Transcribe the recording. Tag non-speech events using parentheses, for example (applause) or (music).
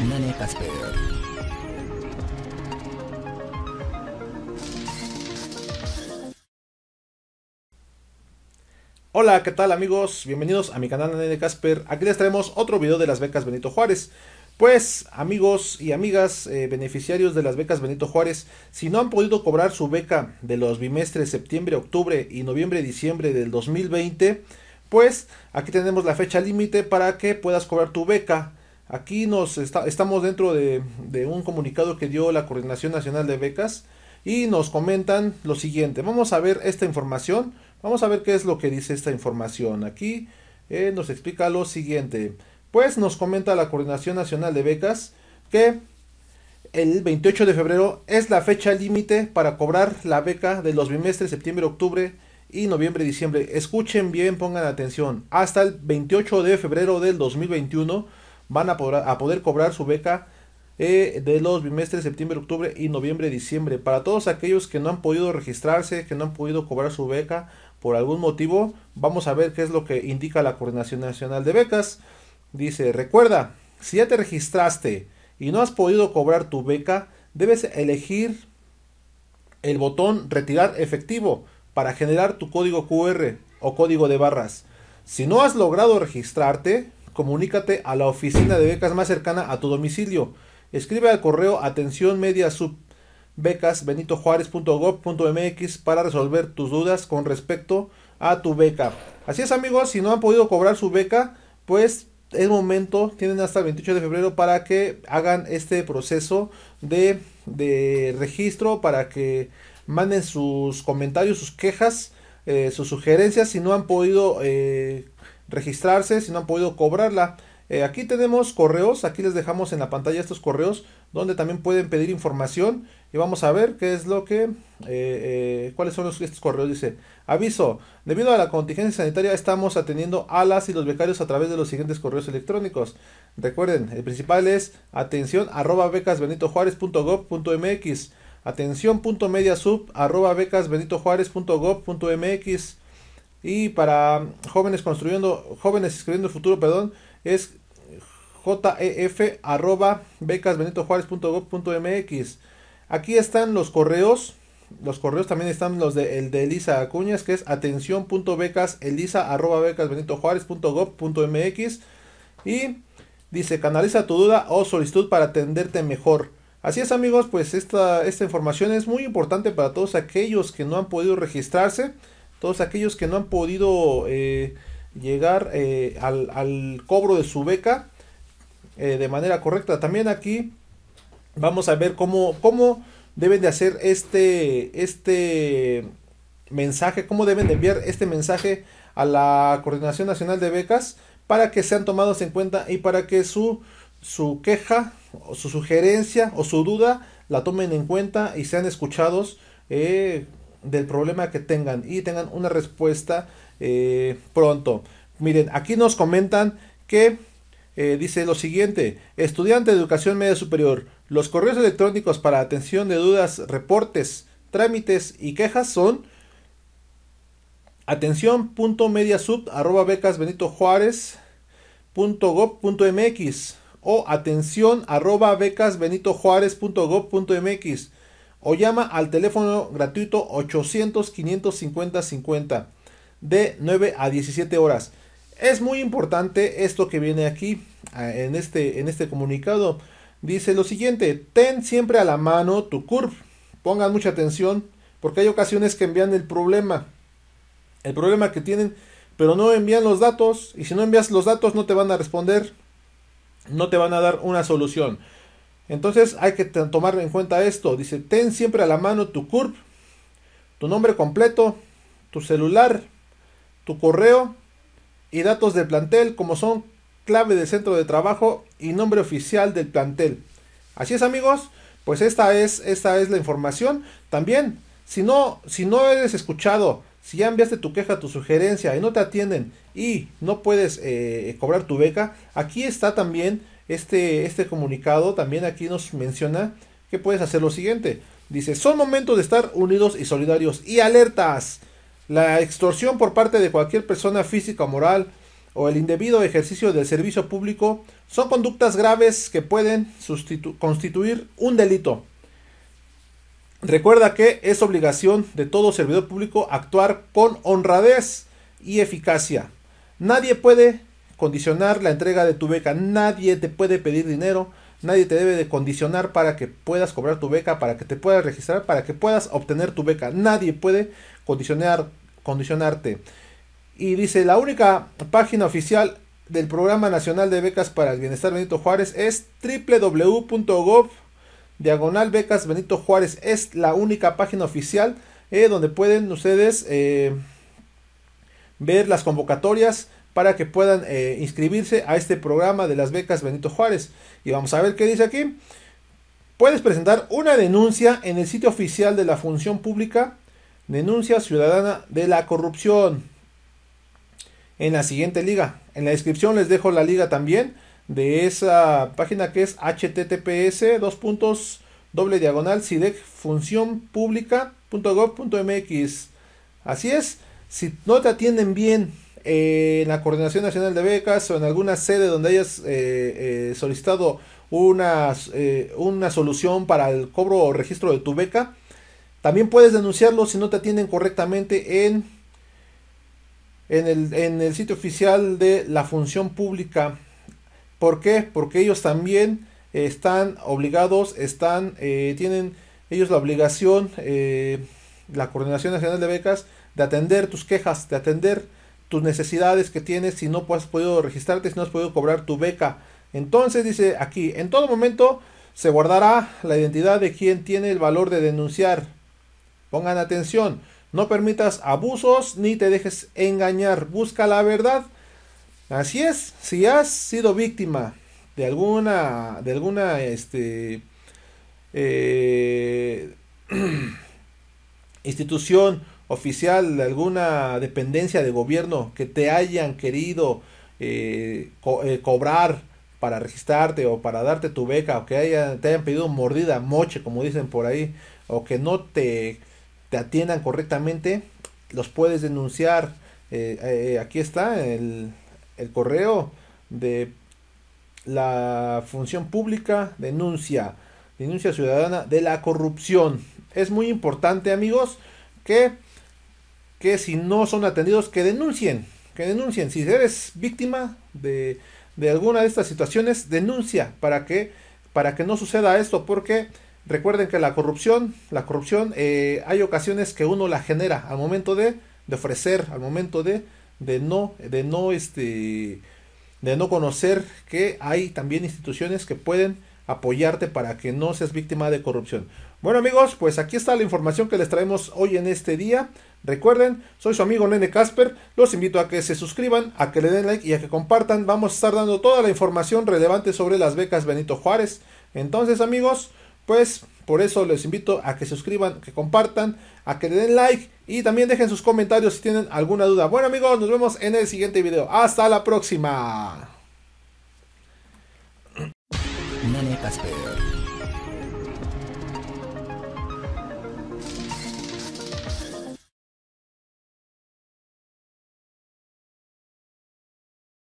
Nene Casper. Hola, ¿qué tal amigos? Bienvenidos a mi canal Nene Casper. Aquí les traemos otro video de las becas Benito Juárez. Pues amigos y amigas eh, beneficiarios de las becas Benito Juárez, si no han podido cobrar su beca de los bimestres septiembre, octubre y noviembre-diciembre del 2020, pues aquí tenemos la fecha límite para que puedas cobrar tu beca. Aquí nos estamos dentro de, un comunicado que dio la Coordinación Nacional de Becas y nos comentan lo siguiente. Vamos a ver esta información, vamos a ver qué es lo que dice esta información. Aquí eh, nos explica lo siguiente. Pues nos comenta la Coordinación Nacional de Becas que el 28 de febrero es la fecha límite para cobrar la beca de los bimestres septiembre-octubre y noviembre-diciembre. Escuchen bien, pongan atención. Hasta el 28 de febrero del 2021 van a poder, cobrar su beca eh, de los bimestres septiembre, octubre y noviembre, diciembre. Para todos aquellos que no han podido registrarse, que no han podido cobrar su beca por algún motivo, vamos a ver qué es lo que indica la Coordinación Nacional de Becas. Dice, recuerda, si ya te registraste y no has podido cobrar tu beca, debes elegir el botón retirar efectivo para generar tu código QR o código de barras. Si no has logrado registrarte, comunícate a la oficina de becas más cercana a tu domicilio. Escribe al correo atención media sub becas mx para resolver tus dudas con respecto a tu beca. Así es amigos, si no han podido cobrar su beca, pues es momento, tienen hasta el 28 de febrero para que hagan este proceso de, registro, para que manden sus comentarios, sus quejas, eh, sus sugerencias, si no han podido eh, registrarse, si no han podido cobrarla. Eh, aquí tenemos correos, aquí les dejamos en la pantalla estos correos donde también pueden pedir información y vamos a ver qué es lo que, eh, eh, cuáles son estos correos. Dice, aviso, debido a la contingencia sanitaria estamos atendiendo a las y los becarios a través de los siguientes correos electrónicos. Recuerden, el principal es atención arroba becas sub arroba becas y para jóvenes construyendo, jóvenes escribiendo el futuro, perdón, es jef arroba Aquí están los correos. Los correos también están los de, el de Elisa Acuñas, que es becas elisa arroba mx Y dice, canaliza tu duda o solicitud para atenderte mejor. Así es amigos, pues esta, esta información es muy importante para todos aquellos que no han podido registrarse todos aquellos que no han podido eh, llegar eh, al, cobro de su beca eh, de manera correcta. También aquí vamos a ver cómo, cómo deben de hacer este, este mensaje, cómo deben de enviar este mensaje a la Coordinación Nacional de Becas para que sean tomados en cuenta y para que su, su queja o su sugerencia o su duda la tomen en cuenta y sean escuchados del problema que tengan y tengan una respuesta eh, pronto. Miren, aquí nos comentan que eh, dice lo siguiente, estudiante de educación media superior, los correos electrónicos para atención de dudas, reportes, trámites y quejas son atención punto mx o atención mx o llama al teléfono gratuito 800-550-50 de 9 a 17 horas. Es muy importante esto que viene aquí ah, en este, en este comunicado. Dice lo siguiente, ten siempre a la mano tu CURP. Pongan mucha atención porque hay ocasiones que envían el problema. El problema que tienen, pero no envían los datos. Y si no envías los datos no te van a responder, no te van a dar una solución. Entonces hay que tomar en cuenta esto. Dice, ten siempre a la mano tu CURP, tu nombre completo, tu celular, tu correo y datos del plantel como son clave de centro de trabajo y nombre oficial del plantel. Así es amigos, pues esta es, esta es la información. También, si no, si no eres escuchado, si ya enviaste tu queja, tu sugerencia y no te atienden y no puedes eh, cobrar tu beca, aquí está también este, este comunicado también aquí nos menciona que puedes hacer lo siguiente. Dice, son momentos de estar unidos y solidarios y alertas. La extorsión por parte de cualquier persona física o moral o el indebido ejercicio del servicio público son conductas graves que pueden constituir un delito. Recuerda que es obligación de todo servidor público actuar con honradez y eficacia. Nadie puede condicionar la entrega de tu beca. Nadie te puede pedir dinero, nadie te debe de condicionar para que puedas cobrar tu beca, para que te puedas registrar, para que puedas obtener tu beca. Nadie puede condicionar, condicionarte. Y dice, la única página oficial del Programa Nacional de Becas para el Bienestar Benito Juárez es www.gov diagonal becas Benito Juárez. Es la única página oficial eh, donde pueden ustedes eh, ver las convocatorias, para que puedan eh, inscribirse a este programa de las becas Benito Juárez. Y vamos a ver qué dice aquí. Puedes presentar una denuncia en el sitio oficial de la función pública, denuncia ciudadana de la corrupción. En la siguiente liga. En la descripción les dejo la liga también de esa página que es https dos puntos doble diagonal Así es, si no te atienden bien eh, en la Coordinación Nacional de Becas o en alguna sede donde hayas eh, eh, solicitado una, una solución para el cobro o registro de tu beca. También puedes denunciarlo si no te atienden correctamente en, en, el, sitio oficial de la función pública. ¿Por qué? Porque ellos también están obligados, están, tienen ellos la obligación, la Coordinación Nacional de Becas, de atender tus quejas, de atender tus necesidades que tienes si no has podido registrarte, si no has podido cobrar tu beca. Entonces dice aquí, en todo momento se guardará la identidad de quien tiene el valor de denunciar. Pongan atención, no permitas abusos ni te dejes engañar, busca la verdad. Así es, si has sido víctima de alguna, de alguna, este, eh, (clears throat) institución oficial de alguna dependencia de gobierno que te hayan querido eh, eh, cobrar para registrarte o para darte tu beca o que te hayan pedido mordida, moche como dicen por ahí, o que no te, atiendan correctamente, los puedes denunciar. Eh, aquí está el, el correo de la función pública, denuncia, denuncia ciudadana de la corrupción. Es muy importante amigos que que si no son atendidos, que denuncien, que denuncien. Si eres víctima de, alguna de estas situaciones, denuncia para que, para que no suceda esto, porque recuerden que la corrupción, la corrupción, eh, hay ocasiones que uno la genera al momento de, ofrecer, al momento de, de no, de no, este, de no conocer que hay también instituciones que pueden apoyarte para que no seas víctima de corrupción. Bueno amigos, pues aquí está la información que les traemos hoy en este día. Recuerden, soy su amigo Nene Casper, los invito a que se suscriban, a que le den like y a que compartan, vamos a estar dando toda la información relevante sobre las becas Benito Juárez. Entonces amigos, pues por eso les invito a que se suscriban, que compartan, a que le den like y también dejen sus comentarios si tienen alguna duda. Bueno amigos, nos vemos en el siguiente video. Hasta la próxima.